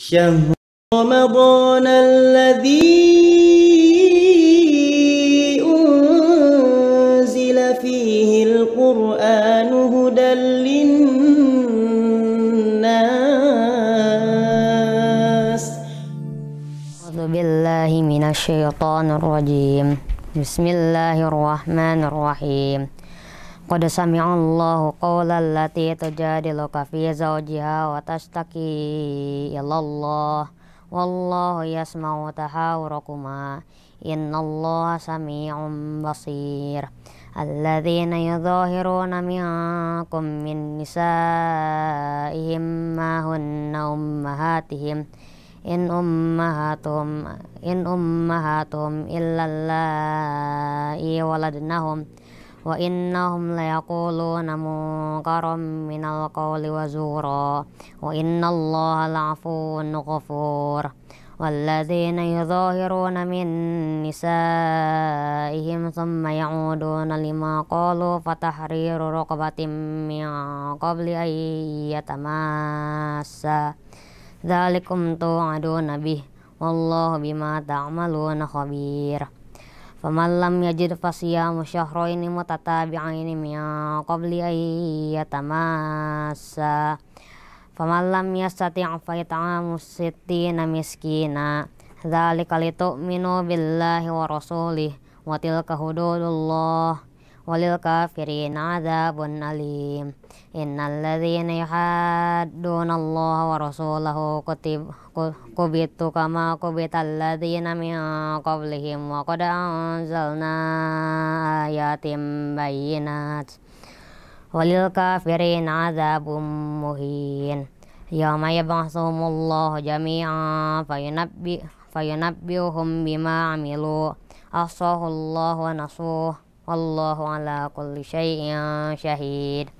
شهر رمضان الذي أنزل فيه القرآن هدى للناس أعوذ بالله من الشيطان الرجيم بسم الله الرحمن الرحيم Qad sami'allahu qawla allati tujadiluka fi zawjiha wa tashtaki ilallah Wallahu yasma'u inna Allah sami'un basir Alladhina yudhahiruna minkum min nisa'ihim ma hunna ummahatihim In ummahatuhum, in ummahatuhum illa allai waladnahum wa innahum layaquluna munkaram minal qawli wa zura wa innallaha la'afuwun ghafur والذين يظاهرون من نسائهم ثم يعودون لما قالوا فتحرير رقبة من قبل أن يتماسا ذلكم توعدون به والله بما تعملون خبير faman lam yajid fasiyamu syahroini mutatabi'aini min qabli ayyatamassa faman lam yastati' fa it'amu sittina miskina dzalika litu'minu billahi wa rasulih wa watil hududullah walilah firina ada bunalim in allah diyahad dona allah warosulahukoti ko ko betu kama ko betallah diyamia ko belimu akadon zalna yatim bayinat walilah firina ada bumuhin ya mayabashumullah jamia fa Yunabi fa bima amilu ashhulallah nasu wallahu ala kulli syai'in syahid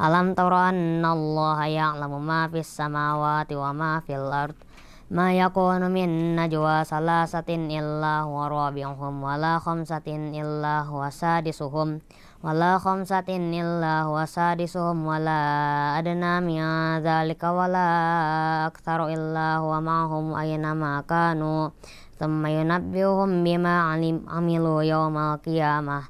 alam tara anna allah ya'lamu ma fis samawati wa ma fil ard ma yakunu min najwa salasatin illa huwa rabihum wa la khamsatin illa huwa sadisuhum wa la khamsatin illa huwa sadisuhum wa la adna min dhalika wa la aktharu illa huwa ma'hum aynama kanu ثم ينبئهم بما عملوا يوم القيامة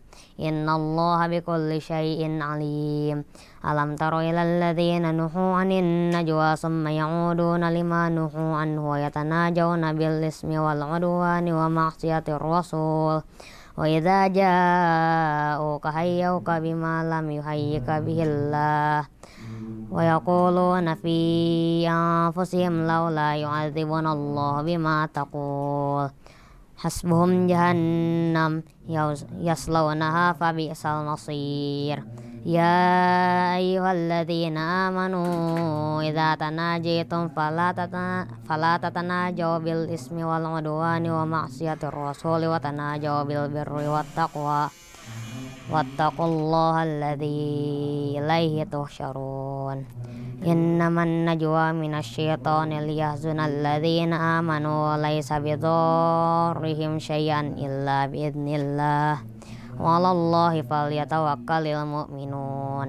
إن الله بكل شيء عليم ألم تر إلى الذين نحوا عن النجوى ثم يعودون لما نحوا عنه ويتناجون بالإثم والعدوان ومعصية الرسول وإذا جاءوك حيوك بما لم يحيك به الله ويقولون في أنفسهم لولا يعذبنا الله بما تقول حسبهم جهنم يصلونها فبئس المصير يا أيها الذين آمنوا إذا تناجيتم فلا, فلا تتناجوا بالإسم والعدوان ومعصية الرسول وتناجوا بالبر والتقوى واتقوا الله الذي إليه تحشرون إنما النجوى من الشيطان ليحزن الذين آمنوا وليس بضارهم شيئا إلا بإذن الله وعلى الله فليتوكل المؤمنون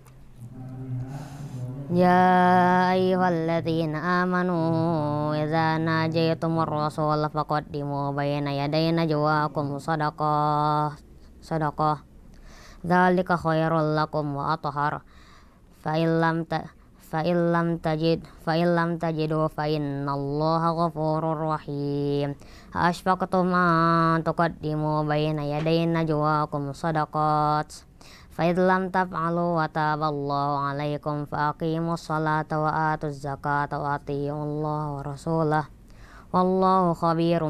Ya Allah, latihan amanu, zana jauh tomor Rosulallah pakat dimu bayi naya daya najwa aku musada ko, musada ko, zhalikah Atohar, fa'ilam ta, fa'ilam tajid, fa'ilam tajidu fa'in, Nallah aku furoruhaim, as pakat tomor, pakat dimu bayi naya daya najwa فإذ لم تفعلوا وتاب الله عليكم فأقيموا الصلاة وآتوا الزكاة وأطيعوا الله ورسوله والله خبير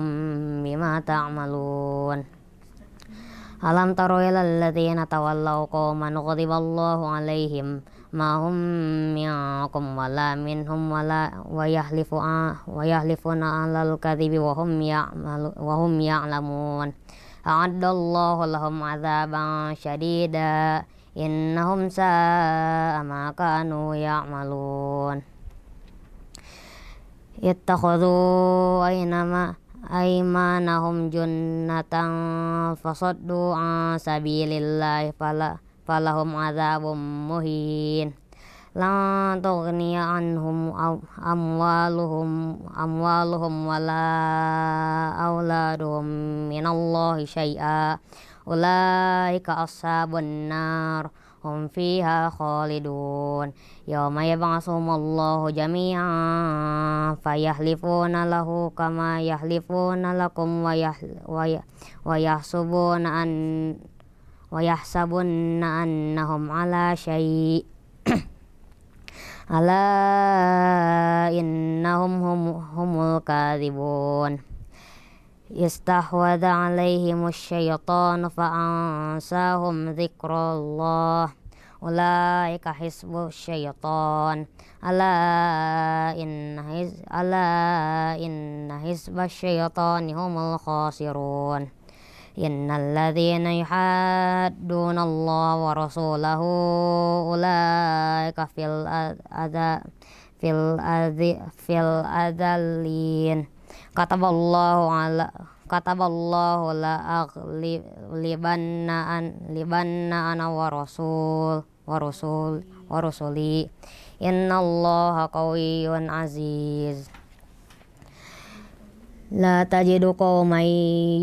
بما تعملون ألم تروا إلى الذين تولوا قوما غضب الله عليهم ما هم منكم ولا منهم ولا ويحلفون على الكذب وهم يعمل وهم يعلمون a'addallahu lahum azaban syadida innahum sa'a ma kanu ya'malun Yattakhudu aynama aymanahum junnatan fasaddu an sabilillahi fala falahum azabun muhin la tughni anhum amwaluhum amwaluhum wala auladuhum minallahi syai'a ulaika ashabun nar hum fiha khalidun yauma yab'atsuhumullahu jami'an fayahlifuna lahu kama yahlifuna lakum wa yah ya-, an wa yahsabunna annahum ala syai' ala innahum hum humul kadhibun استحوذ عليهم الشيطان فأنساهم ذكر الله أولئك حزب الشيطان ألا إن حزب ألا إن حزب الشيطان هم الخاسرون إن الذين يحادون الله ورسوله أولئك في الأذى في الأذى في الأذلين Kata Allah kataballahu la aglibanna an libanna ana wa rasul wa rasul wa rasuli Allah qawiyyun aziz La tajidu qawman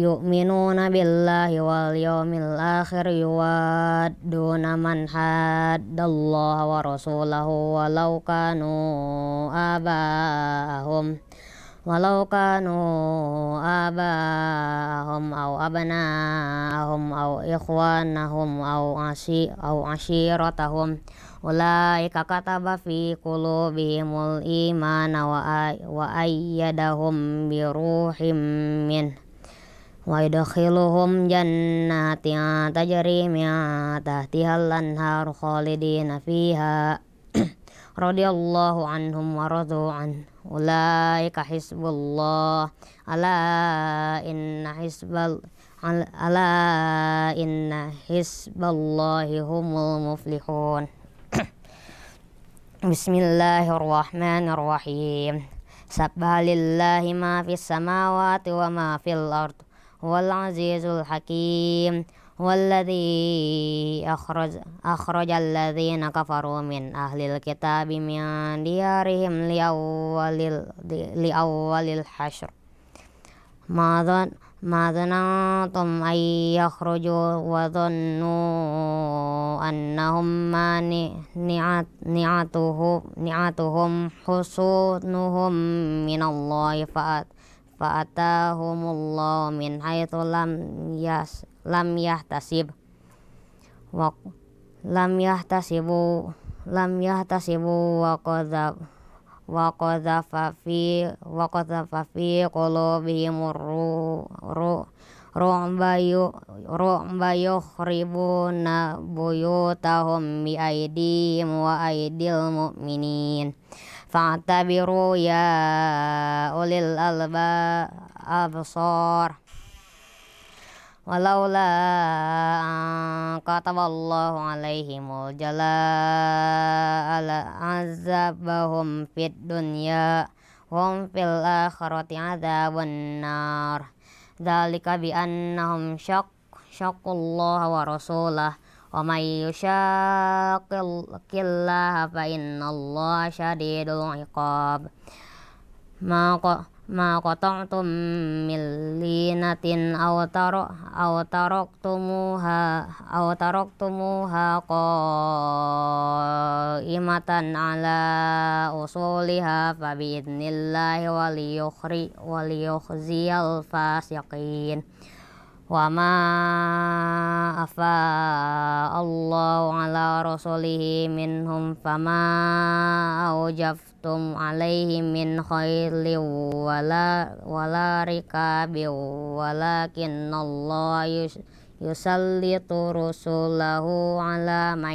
yu'minuna billahi wal yawmil akhir yuwadduna man haddallaha wa rasulahu walau kanu walau kanu abahum au abna'ahum au ikhwanahum au ashi au asyiratahum ulaika kataba fi qulubihimul iman wa wa ayyadahum bi ruhim min wa yadkhiluhum jannatin tajri min al anhar khalidina fiha radhiyallahu anhum wa radu anhum أولئك حزب الله ألا إن حزب ألا إن حزب الله هم المفلحون بسم الله الرحمن الرحيم سبح لله ما في السماوات وما في الأرض هو العزيز الحكيم هو الذي أخرج, أخرج الذين كفروا من أهل الكتاب من ديارهم لأول, لأول الحشر ما ظن ما ظننتم أن يخرجوا وظنوا أنهم مانعته نعتهم حصونهم من الله فأت فأتاهم الله من حيث لم يس lam yahtasib wa lam yahtasibu lam yahtasibu wa qadha wa qadhafa fi wa qadhafa fi qulubihim ru ru ru'bayu ru'bayu khribuna buyutahum bi aidihim wa aidil mu'minin fa'tabiru ya ulil alba absar walaula Allah alaihi jala ala azabahum fit dunya hum fil akhirati azabun nar dzalika bi annahum syak syaqullaha wa rasulah wa may yushaqillaha fa Allah syadidul iqab maka ma qata'tum min linatin aw taro aw taraktumuha aw taraktumuha qaimatan ala usuliha fa bi'idnillahi waliyukhri waliyukhziyal fasiqin Walaq walaq walaq walaq walaq walaq walaq walaq walaq walaq walaq walaq walaq wala walaq walaq walaq walaq walaq walaq walaq walaq walaq walaq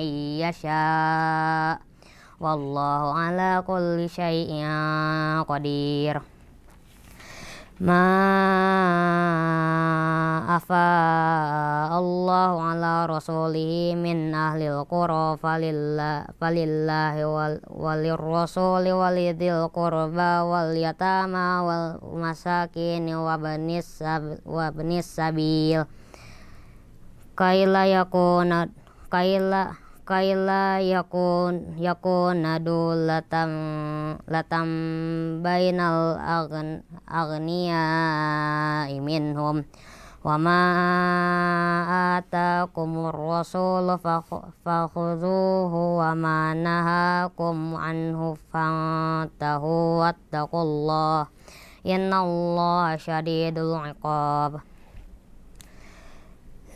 walaq walaq walaq walaq walaq ma afa Allah ala rasulihi min ahlil qura falillah falillahi wal walir rasuli walidil qurba wal yatama wal masakin wa banis sab, wa banis sabil kaila yakuna kaila kaila yakun yakun dulatam latam bainal agn imin hum wama ata kumur rasul fakhuzuhu wama naha kum anhu fantahu wattaqullaha allah syadidul iqab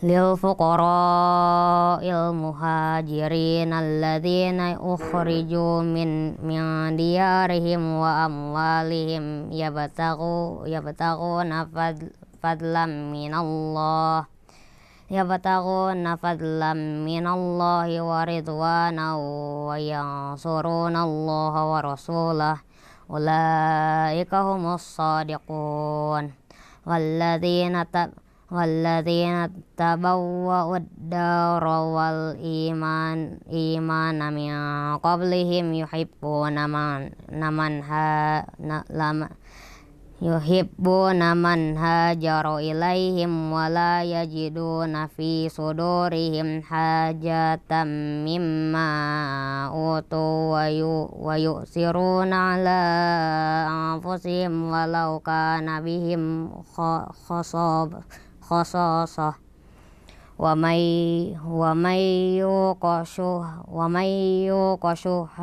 للفقراء المهاجرين الذين أخرجوا من من ديارهم وأموالهم يبتغوا يبتغون فضلا من الله يبتغون فضلا من الله ورضوانا وينصرون الله ورسوله أولئك هم الصادقون والذين تبقوا Wala dih na tabawu waqda rawal iman iman amiaq qablihim yuhibbuu na man na manha na lama yuhibbuu na manha jaro ilaihim wala yajidu nafi sodorihim ha jata mimma oto waiu waiu siruna la afo sih wala uka nabihim khosob. خصاصة ومن ومن يوق شح ومن يوق شح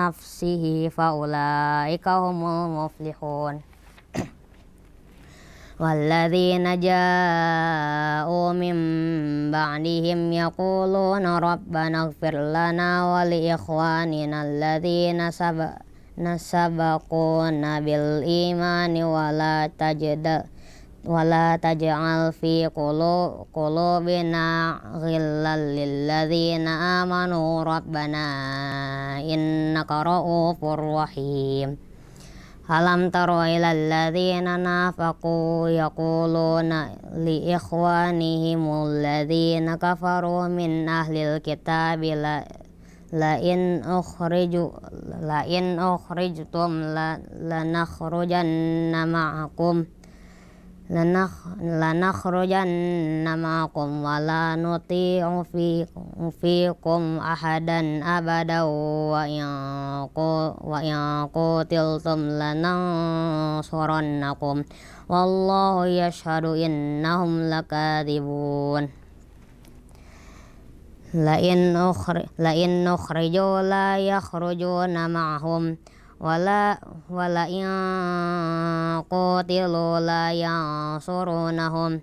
نفسه فأولئك هم المفلحون والذين جاءوا من بعدهم يقولون ربنا اغفر لنا ولإخواننا الذين سبقونا بالإيمان ولا تجدل ولا تجعل في قلوبنا غلا للذين آمنوا ربنا إنك رؤوف رحيم ألم تر إلى الذين نافقوا يقولون لإخوانهم الذين كفروا من أهل الكتاب لئن أخرجوا لئن أخرجتم لنخرجن معكم lanakhrujanna ma'akum wa la nuti'u fiikum ahadan abadan wa in wa in qutiltum lanansurannakum wallahu yashhadu innahum lakadibun lain in ukhri la in ukhriju la yakhrujuna ma'hum ولا ولئن قتلوا لينصرونهم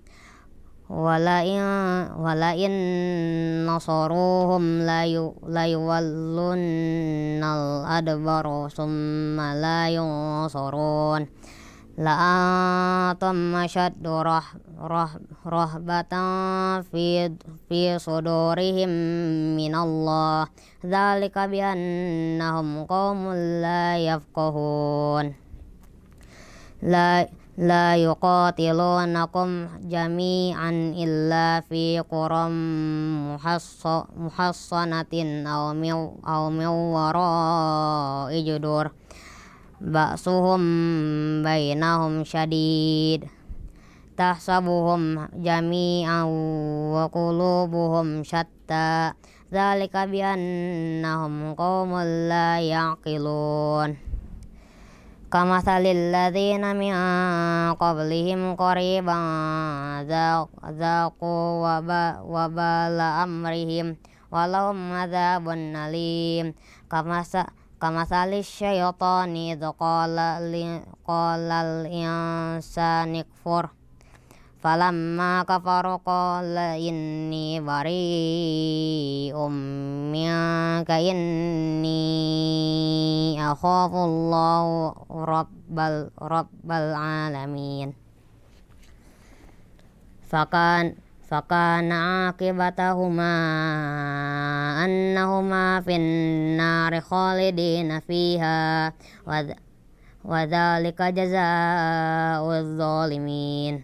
ولئن ولئن نصروهم ليولن الأدبر ثم لا ينصرون la antum ashaddu rah rah rahbatan fi fi sudurihim min Allah dzalika bi annahum qaumun la yafqahun la la yuqatilunakum jami'an illa fi quram muhassanatin aw mil aw mil wara'i judur Baksuhum bainahum syadid Tahsabuhum jami'an wa kulubuhum syatta Zalika biannahum qawmul la ya'qilun Kamathalil ladhina min qablihim qariban Zaku wabala amrihim mada adhabun alim Kamathalil Kama salis syaitani idha qala li qala al insa nikfur Falamma kafaru qala inni bari ummiya ka inni akhafu allahu rabbal rabbal alamin Fakan فكان عاقبتهما أنهما في النار خالدين فيها وذلك جزاء الظالمين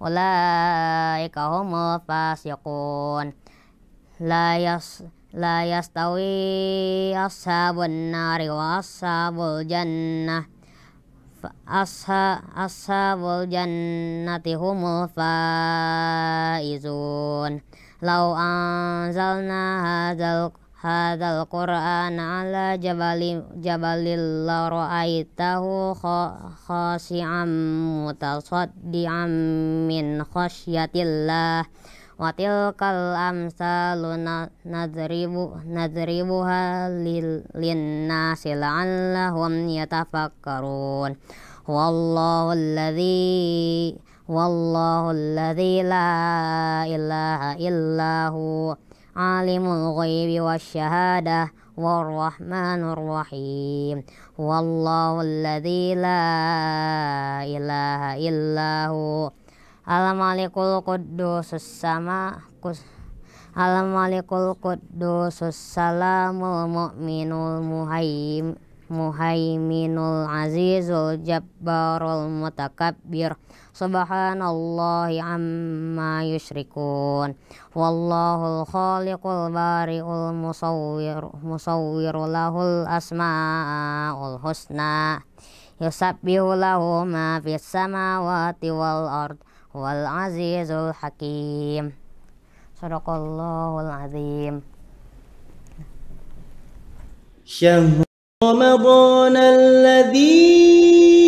ulaika humul fasiqun la layas la yastawi ashabun nari wa ashabul jannah Asha, ashabul jannati humul faizun lau anzalna hadzal هذا القرآن على جبل جبل لرأيته خاشعا متصدعا من خشية الله وتلك الأمثال نضرب نضربها للناس لعلهم يتفكرون والله الذي والله الذي لا إله إلا هو عالم الغيب والشهادة والرحمن الرحيم والله الذي لا إله إلا هو الملك القدوس السماء الملك القدوس السلام المؤمن المهيمن Muhaiminul Azizul Jabbarul Mutakabbir Subhanallahi amma yushrikun Wallahul khaliqul bari'ul musawwir Musawwiru lahul asma'ul husna Yusabbihu lahu ma fis samawati wal ard Wal azizul hakim Sadaqallahul azim رمضان الذي